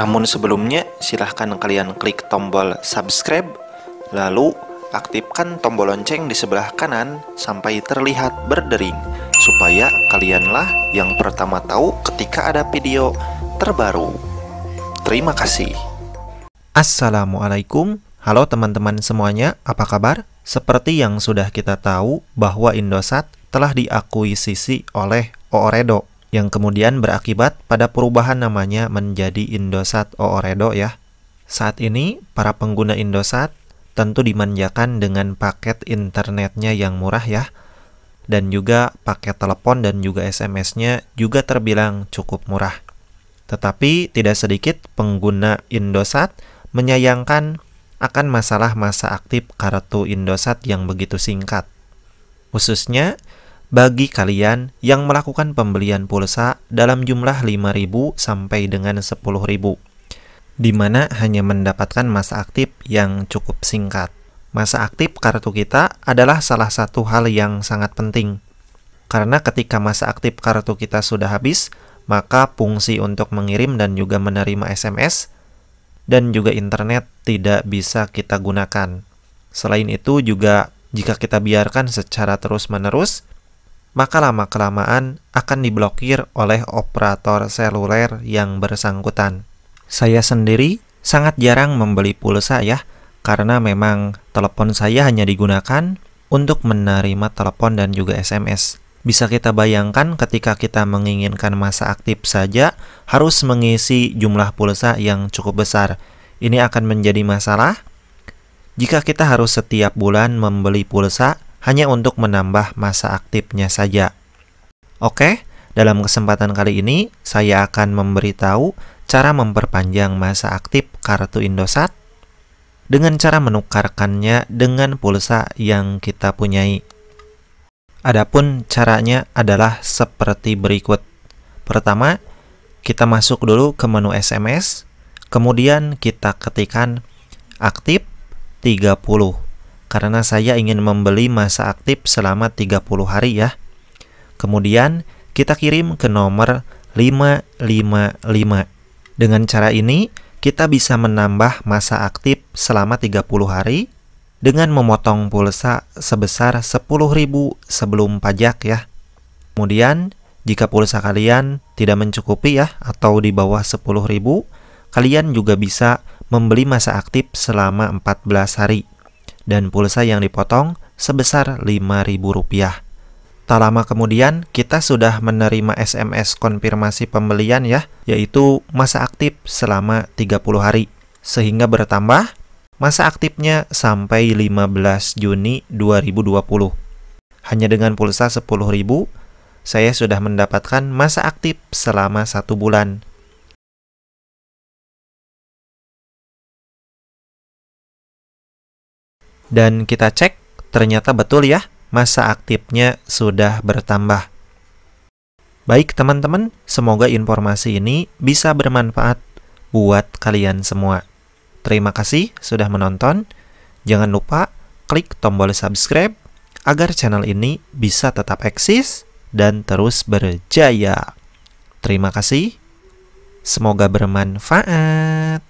Namun sebelumnya, silahkan kalian klik tombol subscribe, lalu aktifkan tombol lonceng di sebelah kanan sampai terlihat berdering, supaya kalianlah yang pertama tahu ketika ada video terbaru. Terima kasih. Assalamualaikum, halo teman-teman semuanya, apa kabar? Seperti yang sudah kita tahu bahwa Indosat telah diakuisisi oleh Ooredo yang kemudian berakibat pada perubahan namanya menjadi Indosat Ooredo ya. Saat ini, para pengguna Indosat tentu dimanjakan dengan paket internetnya yang murah ya, dan juga paket telepon dan juga SMS-nya juga terbilang cukup murah. Tetapi tidak sedikit pengguna Indosat menyayangkan akan masalah masa aktif kartu Indosat yang begitu singkat. Khususnya bagi kalian yang melakukan pembelian pulsa dalam jumlah 5.000 sampai dengan 10.000 di mana hanya mendapatkan masa aktif yang cukup singkat. Masa aktif kartu kita adalah salah satu hal yang sangat penting. Karena ketika masa aktif kartu kita sudah habis, maka fungsi untuk mengirim dan juga menerima SMS dan juga internet tidak bisa kita gunakan. Selain itu juga jika kita biarkan secara terus-menerus, maka lama-kelamaan akan diblokir oleh operator seluler yang bersangkutan. Saya sendiri sangat jarang membeli pulsa ya, karena memang telepon saya hanya digunakan untuk menerima telepon dan juga SMS. Bisa kita bayangkan ketika kita menginginkan masa aktif saja harus mengisi jumlah pulsa yang cukup besar. Ini akan menjadi masalah jika kita harus setiap bulan membeli pulsa hanya untuk menambah masa aktifnya saja. Oke, dalam kesempatan kali ini saya akan memberitahu cara memperpanjang masa aktif kartu Indosat dengan cara menukarkannya dengan pulsa yang kita punyai. Adapun caranya adalah seperti berikut. Pertama, kita masuk dulu ke menu SMS, kemudian kita ketikkan aktif 30 karena saya ingin membeli masa aktif selama 30 hari ya. Kemudian kita kirim ke nomor 555. Dengan cara ini kita bisa menambah masa aktif selama 30 hari dengan memotong pulsa sebesar 10.000 sebelum pajak ya. Kemudian jika pulsa kalian tidak mencukupi ya atau di bawah 10.000, kalian juga bisa membeli masa aktif selama 14 hari dan pulsa yang dipotong sebesar Rp5.000. Tak lama kemudian, kita sudah menerima SMS konfirmasi pembelian ya, yaitu masa aktif selama 30 hari. Sehingga bertambah masa aktifnya sampai 15 Juni 2020. Hanya dengan pulsa 10.000, saya sudah mendapatkan masa aktif selama satu bulan. dan kita cek ternyata betul ya masa aktifnya sudah bertambah. Baik teman-teman, semoga informasi ini bisa bermanfaat buat kalian semua. Terima kasih sudah menonton. Jangan lupa klik tombol subscribe agar channel ini bisa tetap eksis dan terus berjaya. Terima kasih. Semoga bermanfaat.